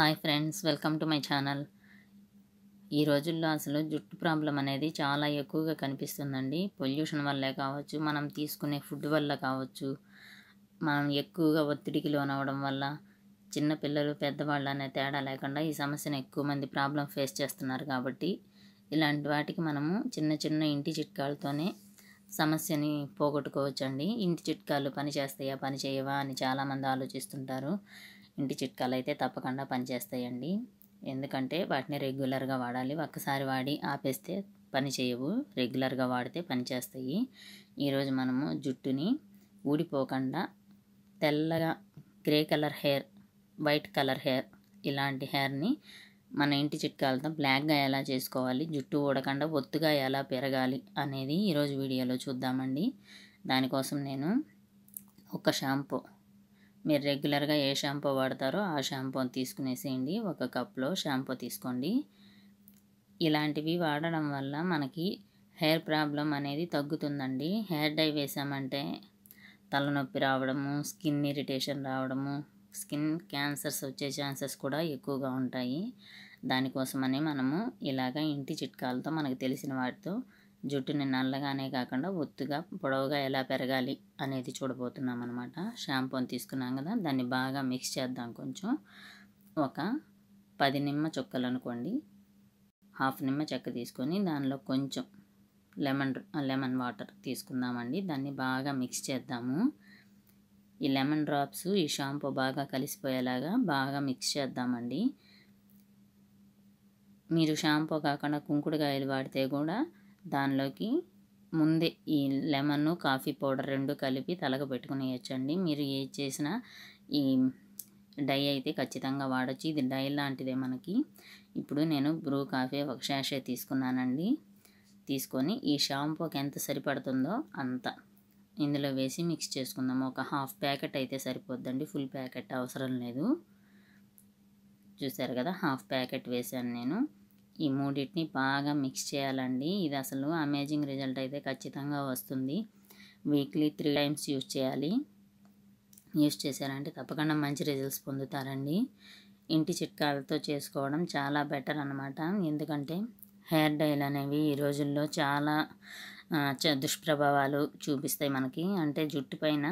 hi friends welcome to my channel ఈ రోజుల్లో అసలు జుట్టు ప్రాబ్లం అనేది చాలా ఎక్కువగా కనిపిస్తుందండి పొల్యూషన్ వల్లే కావచ్చు మనం తీసుకునే ఫుడ్ వల్ల కావచ్చు మనం ఎక్కువగా ఒత్తిడికి లోనవడం వల్ల చిన్నపిల్లలు పెద్దవాళ్ళు అనే తేడా లేకుండా ఈ సమస్యను ఎక్కువ మంది ప్రాబ్లం ఫేస్ చేస్తున్నారు కాబట్టి ఇలాంటి వాటికి మనము చిన్న చిన్న ఇంటి చిట్కాలతోనే సమస్యని పోగొట్టుకోవచ్చండి ఇంటి చిట్కాలు పని చేస్తాయా పని చేయవా అని చాలామంది ఆలోచిస్తుంటారు ఇంటి చిట్కాలు అయితే తప్పకుండా పనిచేస్తాయండి ఎందుకంటే వాటిని రెగ్యులర్గా వాడాలి ఒక్కసారి వాడి ఆపేస్తే పని చేయవు రెగ్యులర్గా వాడితే పనిచేస్తాయి ఈరోజు మనము జుట్టుని ఊడిపోకుండా తెల్లగా grey colour hair white colour hair ఇలాంటి హెయిర్ని మన ఇంటి చిట్కాలతో బ్లాక్గా ఎలా చేసుకోవాలి జుట్టు ఊడకుండా ఒత్తుగా ఎలా పెరగాలి అనేది ఈరోజు వీడియోలో చూద్దామండి దానికోసం నేను ఒక షాంపూ మీరు రెగ్యులర్గా ఏ షాంపూ వాడతారో ఆ షాంపూని తీసుకునేసేయండి ఒక కప్లో షాంపూ తీసుకోండి ఇలాంటివి వాడడం వల్ల మనకి హెయిర్ ప్రాబ్లం అనేది తగ్గుతుందండి హెయిర్ డై వేసామంటే తలనొప్పి రావడము స్కిన్ ఇరిటేషన్ రావడము స్కిన్ క్యాన్సర్స్ వచ్చే ఛాన్సెస్ కూడా ఎక్కువగా ఉంటాయి దానికోసమని మనము ఇలాగ ఇంటి చిట్కాలతో మనకు తెలిసిన వాటితో జుట్టుని నల్లగానే కాకుండా ఒత్తుగా పొడవుగా ఎలా పెరగాలి అనేది చూడబోతున్నాం అనమాట షాంపూని తీసుకున్నాం కదా దాన్ని బాగా మిక్స్ చేద్దాం కొంచెం ఒక పది నిమ్మ చుక్కలు అనుకోండి హాఫ్ నిమ్మ చెక్క తీసుకొని దానిలో కొంచెం లెమన్ లెమన్ వాటర్ తీసుకుందామండి దాన్ని బాగా మిక్స్ చేద్దాము ఈ లెమన్ డ్రాప్స్ ఈ షాంపూ బాగా కలిసిపోయేలాగా బాగా మిక్స్ చేద్దామండి మీరు షాంపూ కాకుండా కుంకుడుకాయలు వాడితే కూడా దానిలోకి ముందే ఈ లెమన్ కాఫీ పౌడర్ రెండు కలిపి తలకు పెట్టుకుని వేయచ్చండి మీరు ఏ చేసిన ఈ డై అయితే ఖచ్చితంగా వాడచ్చు ఇది డై లాంటిదే మనకి ఇప్పుడు నేను బ్రూ కాఫీ ఒక షాషే తీసుకున్నానండి తీసుకొని ఈ షాంపూకి ఎంత సరిపడుతుందో అంత ఇందులో వేసి మిక్స్ చేసుకుందాము ఒక హాఫ్ ప్యాకెట్ అయితే సరిపోద్దండి ఫుల్ ప్యాకెట్ అవసరం లేదు చూసారు కదా హాఫ్ ప్యాకెట్ వేశాను నేను ఈ మూడింటిని బాగా మిక్స్ చేయాలండి ఇది అసలు అమేజింగ్ రిజల్ట్ అయితే ఖచ్చితంగా వస్తుంది వీక్లీ త్రీ టైమ్స్ యూజ్ చేయాలి యూజ్ చేశారంటే తప్పకుండా మంచి రిజల్ట్స్ పొందుతారండి ఇంటి చిట్కాలతో చేసుకోవడం చాలా బెటర్ అనమాట ఎందుకంటే హెయిర్ డైల్ అనేవి ఈ రోజుల్లో చాలా దుష్ప్రభావాలు చూపిస్తాయి మనకి అంటే జుట్టు పైన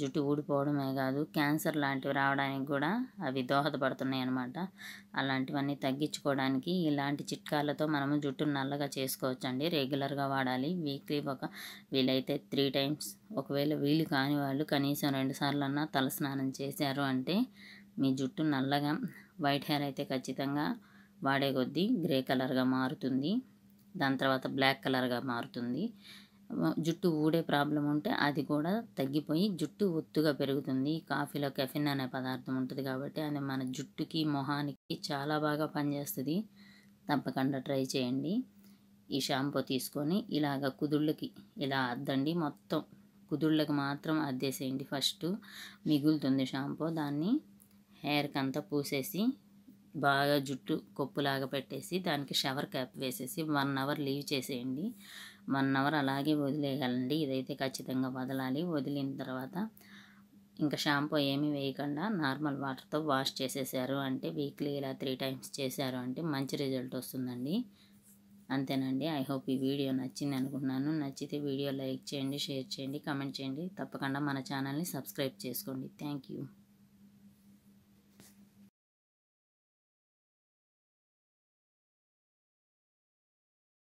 జుట్టు ఊడిపోవడమే కాదు క్యాన్సర్ లాంటివి రావడానికి కూడా అవి దోహదపడుతున్నాయి అన్నమాట అలాంటివన్నీ తగ్గించుకోవడానికి ఇలాంటి చిట్కాలతో మనము జుట్టును నల్లగా చేసుకోవచ్చండి రెగ్యులర్గా వాడాలి వీక్లీ ఒక వీలైతే త్రీ టైమ్స్ ఒకవేళ వీలు కాని వాళ్ళు కనీసం రెండు తల తలస్నానం చేశారు అంటే మీ జుట్టు నల్లగా వైట్ హెయిర్ అయితే ఖచ్చితంగా వాడే కొద్దీ గ్రే కలర్గా మారుతుంది దాని తర్వాత బ్లాక్ కలర్గా మారుతుంది జుట్టు ఊడే ప్రాబ్లం ఉంటే అది కూడా తగ్గిపోయి జుట్టు ఒత్తుగా పెరుగుతుంది కాఫీలో కెఫిన్ అనే పదార్థం ఉంటుంది కాబట్టి అది మన జుట్టుకి మొహానికి చాలా బాగా పనిచేస్తుంది తప్పకుండా ట్రై చేయండి ఈ షాంపూ తీసుకొని ఇలాగ కుదుళ్ళకి ఇలా అద్దండి మొత్తం కుదుళ్ళకి మాత్రం అద్దేసేయండి ఫస్ట్ మిగులుతుంది షాంపూ దాన్ని హెయిర్కి అంతా పూసేసి బాగా జుట్టు కొప్పులాగా పెట్టేసి దానికి షవర్ క్యాప్ వేసేసి వన్ అవర్ లీవ్ చేసేయండి వన్ అవర్ అలాగే వదిలేయాలండి ఇదైతే ఖచ్చితంగా వదలాలి వదిలిన తర్వాత ఇంకా షాంపూ ఏమీ వేయకుండా నార్మల్ వాటర్తో వాష్ చేసేసారు అంటే వీక్లీ ఇలా త్రీ టైమ్స్ చేశారు అంటే మంచి రిజల్ట్ వస్తుందండి అంతేనండి ఐ హోప్ ఈ వీడియో నచ్చింది అనుకున్నాను నచ్చితే వీడియో లైక్ చేయండి షేర్ చేయండి కమెంట్ చేయండి తప్పకుండా మన ఛానల్ని సబ్స్క్రైబ్ చేసుకోండి థ్యాంక్ యూ